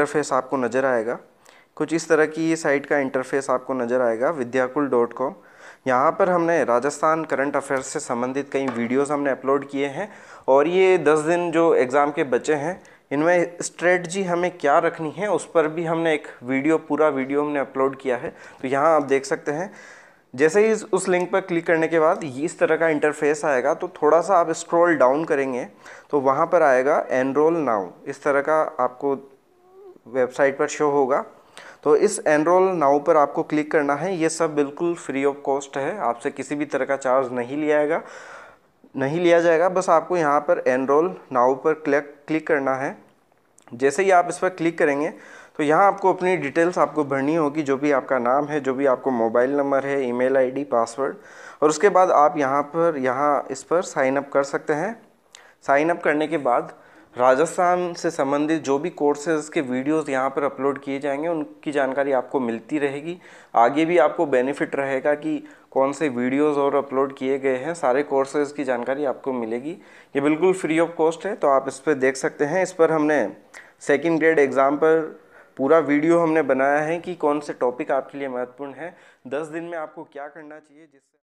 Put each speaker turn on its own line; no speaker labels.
interface आपको नज़र आएगा कुछ इस तरह की ये साइट का इंटरफेस आपको नज़र आएगा विद्याकुल डॉट कॉम यहाँ पर हमने राजस्थान करंट अफेयर्स से संबंधित कई वीडियोस हमने अपलोड किए हैं और ये दस दिन जो एग्ज़ाम के बचे हैं इनमें स्ट्रेटजी हमें क्या रखनी है उस पर भी हमने एक वीडियो पूरा वीडियो हमने अपलोड किया है तो यहाँ आप देख सकते हैं जैसे ही उस लिंक पर क्लिक करने के बाद इस तरह का इंटरफेस आएगा तो थोड़ा सा आप स्क्रॉल डाउन करेंगे तो वहाँ पर आएगा एनरोल नाउ इस तरह का आपको वेबसाइट पर शो होगा तो इस एनरोल नाउ पर आपको क्लिक करना है ये सब बिल्कुल फ्री ऑफ कॉस्ट है आपसे किसी भी तरह का चार्ज नहीं लिया जाएगा नहीं लिया जाएगा बस आपको यहाँ पर एनरोल नाउ पर क्लिक क्लिक करना है जैसे ही आप इस पर क्लिक करेंगे तो यहाँ आपको अपनी डिटेल्स आपको भरनी होगी जो भी आपका नाम है जो भी आपको मोबाइल नंबर है ईमेल आईडी पासवर्ड और उसके बाद आप यहाँ पर यहाँ इस पर साइनअप कर सकते हैं साइन अप करने के बाद राजस्थान से संबंधित जो भी कोर्सेज़ के वीडियोस यहाँ पर अपलोड किए जाएंगे उनकी जानकारी आपको मिलती रहेगी आगे भी आपको बेनिफिट रहेगा कि कौन से वीडियोस और अपलोड किए गए हैं सारे कोर्सेज़ की जानकारी आपको मिलेगी ये बिल्कुल फ्री ऑफ कॉस्ट है तो आप इस पर देख सकते हैं इस पर हमने सेकेंड ग्रेड एग्ज़ाम पर पूरा वीडियो हमने बनाया है कि कौन से टॉपिक आपके लिए महत्वपूर्ण है दस दिन में आपको क्या करना चाहिए जिससे